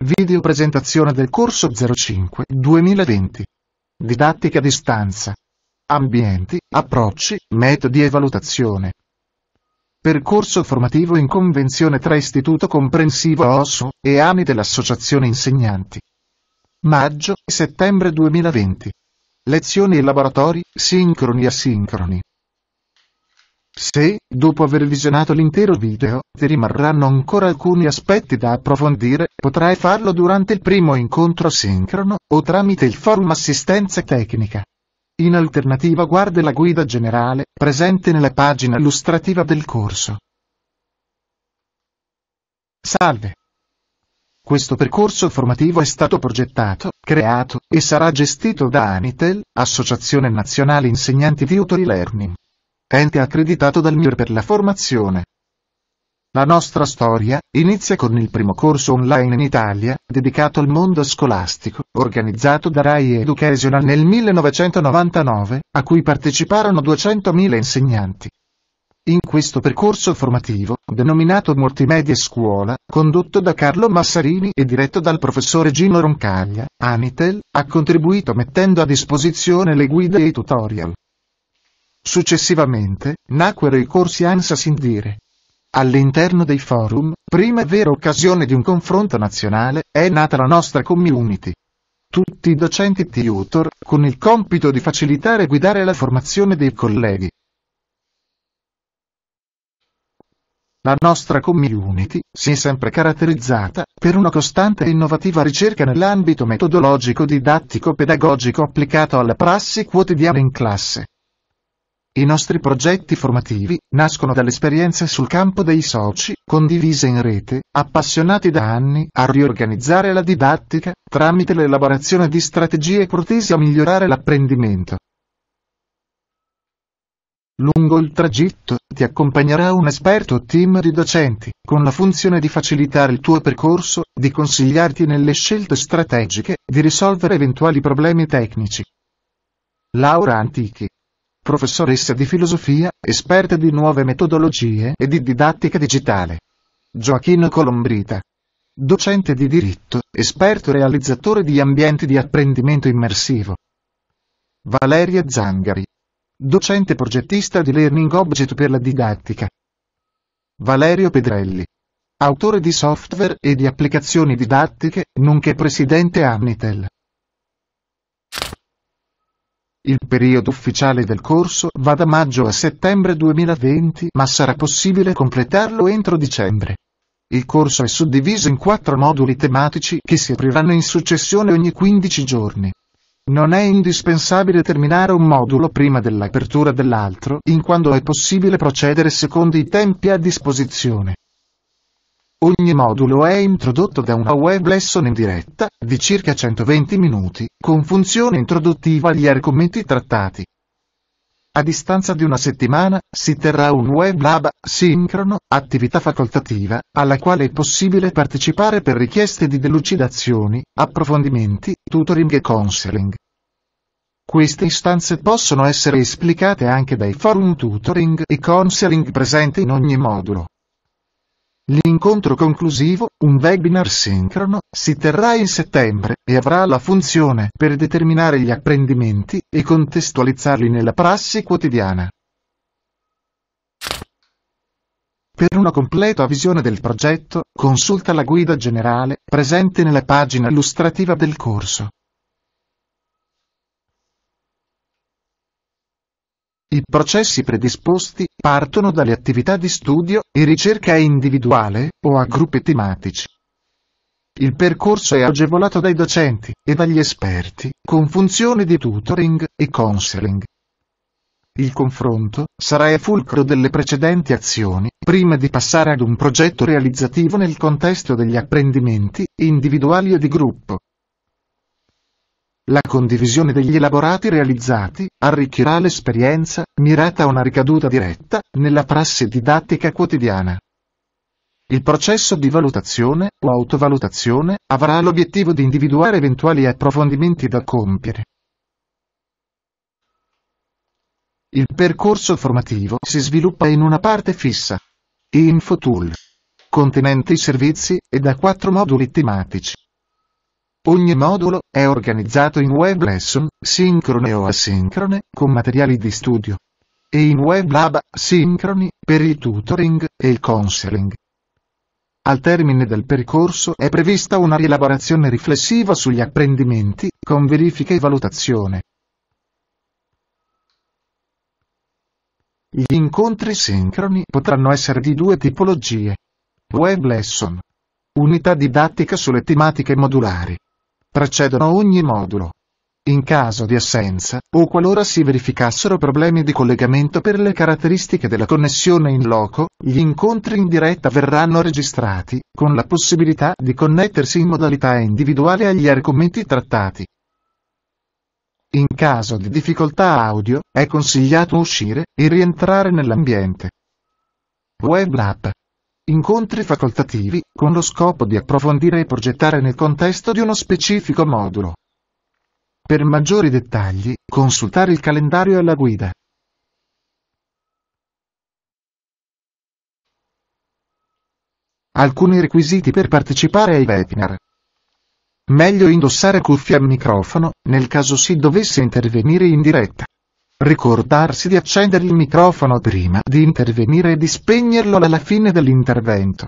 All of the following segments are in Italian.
Video presentazione del corso 05 2020. Didattica a distanza. Ambienti, approcci, metodi e valutazione. Percorso formativo in convenzione tra Istituto Comprensivo OSU e AMI dell'Associazione Insegnanti. Maggio settembre 2020. Lezioni e laboratori, sincroni e asincroni. Se, dopo aver visionato l'intero video, ti rimarranno ancora alcuni aspetti da approfondire, potrai farlo durante il primo incontro sincrono, o tramite il forum assistenza tecnica. In alternativa guarda la guida generale, presente nella pagina illustrativa del corso. Salve! Questo percorso formativo è stato progettato, creato e sarà gestito da Anitel, Associazione Nazionale Insegnanti di Tutori Learning ente accreditato dal MIR per la formazione. La nostra storia inizia con il primo corso online in Italia, dedicato al mondo scolastico, organizzato da RAI Educational nel 1999, a cui parteciparono 200.000 insegnanti. In questo percorso formativo, denominato Multimedia Scuola, condotto da Carlo Massarini e diretto dal professore Gino Roncaglia, Anitel ha contribuito mettendo a disposizione le guide e i tutorial, Successivamente, nacquero i corsi ANSA Sindire. All'interno dei forum, prima vera occasione di un confronto nazionale, è nata la nostra community. Tutti i docenti tutor, con il compito di facilitare e guidare la formazione dei colleghi. La nostra community si è sempre caratterizzata per una costante e innovativa ricerca nell'ambito metodologico didattico-pedagogico applicato alla prassi quotidiana in classe. I nostri progetti formativi nascono dall'esperienza sul campo dei soci, condivise in rete, appassionati da anni a riorganizzare la didattica, tramite l'elaborazione di strategie protese a migliorare l'apprendimento. Lungo il tragitto ti accompagnerà un esperto team di docenti, con la funzione di facilitare il tuo percorso, di consigliarti nelle scelte strategiche, di risolvere eventuali problemi tecnici. Laura Antichi professoressa di filosofia, esperta di nuove metodologie e di didattica digitale. Gioachino Colombrita. Docente di diritto, esperto realizzatore di ambienti di apprendimento immersivo. Valeria Zangari. Docente progettista di Learning Object per la didattica. Valerio Pedrelli. Autore di software e di applicazioni didattiche, nonché presidente Amnitel. Il periodo ufficiale del corso va da maggio a settembre 2020 ma sarà possibile completarlo entro dicembre. Il corso è suddiviso in quattro moduli tematici che si apriranno in successione ogni 15 giorni. Non è indispensabile terminare un modulo prima dell'apertura dell'altro, in quanto è possibile procedere secondo i tempi a disposizione. Ogni modulo è introdotto da una web lesson in diretta, di circa 120 minuti, con funzione introduttiva agli argomenti trattati. A distanza di una settimana, si terrà un web lab, sincrono, attività facoltativa, alla quale è possibile partecipare per richieste di delucidazioni, approfondimenti, tutoring e counseling. Queste istanze possono essere esplicate anche dai forum tutoring e counseling presenti in ogni modulo. L'incontro conclusivo, un webinar sincrono, si terrà in settembre e avrà la funzione per determinare gli apprendimenti e contestualizzarli nella prassi quotidiana. Per una completa visione del progetto, consulta la guida generale presente nella pagina illustrativa del corso. I processi predisposti partono dalle attività di studio e ricerca individuale o a gruppi tematici. Il percorso è agevolato dai docenti e dagli esperti, con funzioni di tutoring e counseling. Il confronto sarà il fulcro delle precedenti azioni, prima di passare ad un progetto realizzativo nel contesto degli apprendimenti individuali o di gruppo. La condivisione degli elaborati realizzati arricchirà l'esperienza, mirata a una ricaduta diretta nella prassi didattica quotidiana. Il processo di valutazione o autovalutazione avrà l'obiettivo di individuare eventuali approfondimenti da compiere. Il percorso formativo si sviluppa in una parte fissa, InfoTool, contenente i servizi e da quattro moduli tematici. Ogni modulo è organizzato in web lesson, sincrone o asincrone, con materiali di studio. E in web lab, sincroni, per il tutoring e il counseling. Al termine del percorso è prevista una rielaborazione riflessiva sugli apprendimenti, con verifica e valutazione. Gli incontri sincroni potranno essere di due tipologie. Web lesson. Unità didattica sulle tematiche modulari precedono ogni modulo. In caso di assenza, o qualora si verificassero problemi di collegamento per le caratteristiche della connessione in loco, gli incontri in diretta verranno registrati, con la possibilità di connettersi in modalità individuale agli argomenti trattati. In caso di difficoltà audio, è consigliato uscire e rientrare nell'ambiente. Web App incontri facoltativi, con lo scopo di approfondire e progettare nel contesto di uno specifico modulo. Per maggiori dettagli, consultare il calendario e la guida. Alcuni requisiti per partecipare ai webinar. Meglio indossare cuffie a microfono, nel caso si dovesse intervenire in diretta. Ricordarsi di accendere il microfono prima di intervenire e di spegnerlo alla fine dell'intervento.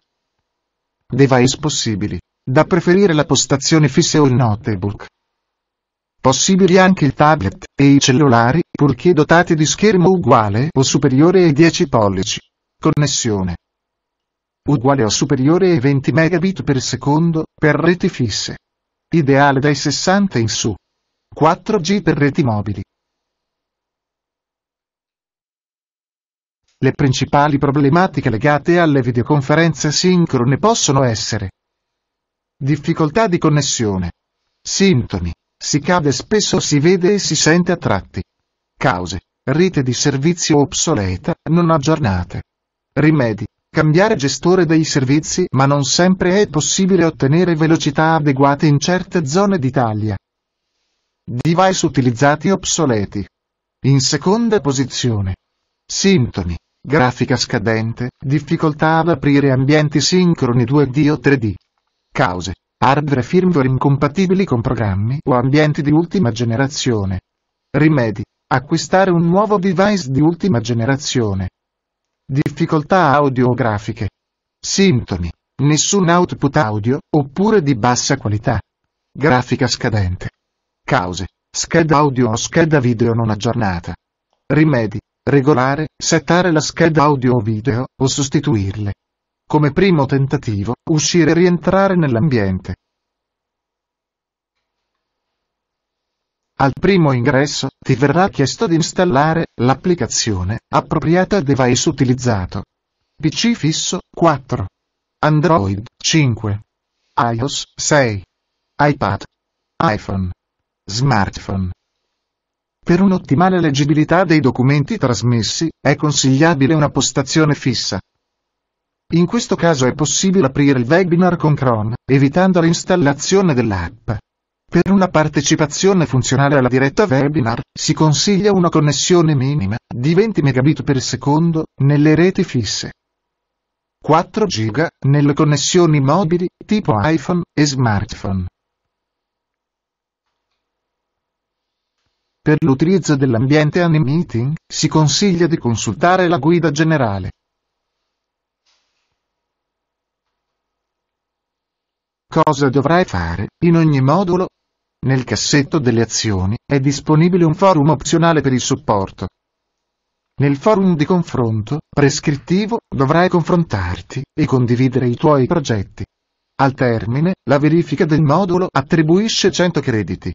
Device possibili. Da preferire la postazione fissa o il notebook. Possibili anche il tablet e i cellulari, purché dotati di schermo uguale o superiore ai 10 pollici. Connessione uguale o superiore ai 20 megabit per secondo, per reti fisse. Ideale dai 60 in su. 4G per reti mobili. Le principali problematiche legate alle videoconferenze sincrone possono essere difficoltà di connessione, sintomi, si cade spesso si vede e si sente a tratti, cause, rete di servizio obsoleta, non aggiornate, rimedi, cambiare gestore dei servizi ma non sempre è possibile ottenere velocità adeguate in certe zone d'Italia. Device utilizzati obsoleti. In seconda posizione. Sintomi, Grafica scadente, difficoltà ad aprire ambienti sincroni 2D o 3D. Cause. Hardware e firmware incompatibili con programmi o ambienti di ultima generazione. Rimedi. Acquistare un nuovo device di ultima generazione. Difficoltà audiografiche. Sintomi. Nessun output audio, oppure di bassa qualità. Grafica scadente. Cause. Scheda audio o scheda video non aggiornata. Rimedi regolare, settare la scheda audio o video, o sostituirle. Come primo tentativo, uscire e rientrare nell'ambiente. Al primo ingresso, ti verrà chiesto di installare l'applicazione appropriata al device utilizzato. PC fisso 4, Android 5, iOS 6, iPad, iPhone, smartphone. Per un'ottimale leggibilità dei documenti trasmessi, è consigliabile una postazione fissa. In questo caso è possibile aprire il webinar con Chrome, evitando l'installazione dell'app. Per una partecipazione funzionale alla diretta webinar, si consiglia una connessione minima di 20 megabit per secondo nelle reti fisse, 4 GB nelle connessioni mobili tipo iPhone e smartphone. Per l'utilizzo dell'ambiente AnyMeeting, si consiglia di consultare la guida generale. Cosa dovrai fare, in ogni modulo? Nel cassetto delle azioni, è disponibile un forum opzionale per il supporto. Nel forum di confronto, prescrittivo, dovrai confrontarti e condividere i tuoi progetti. Al termine, la verifica del modulo attribuisce 100 crediti.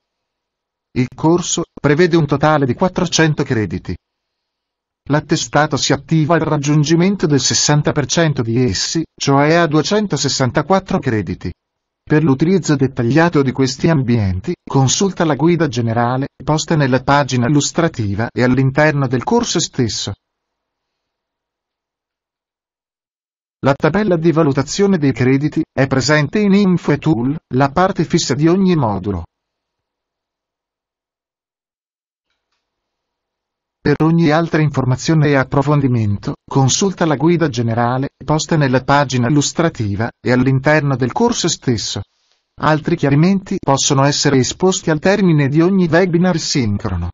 Il corso prevede un totale di 400 crediti. L'attestato si attiva al raggiungimento del 60% di essi, cioè a 264 crediti. Per l'utilizzo dettagliato di questi ambienti, consulta la guida generale, posta nella pagina illustrativa e all'interno del corso stesso. La tabella di valutazione dei crediti è presente in Info la parte fissa di ogni modulo. Per ogni altra informazione e approfondimento, consulta la guida generale, posta nella pagina illustrativa, e all'interno del corso stesso. Altri chiarimenti possono essere esposti al termine di ogni webinar sincrono.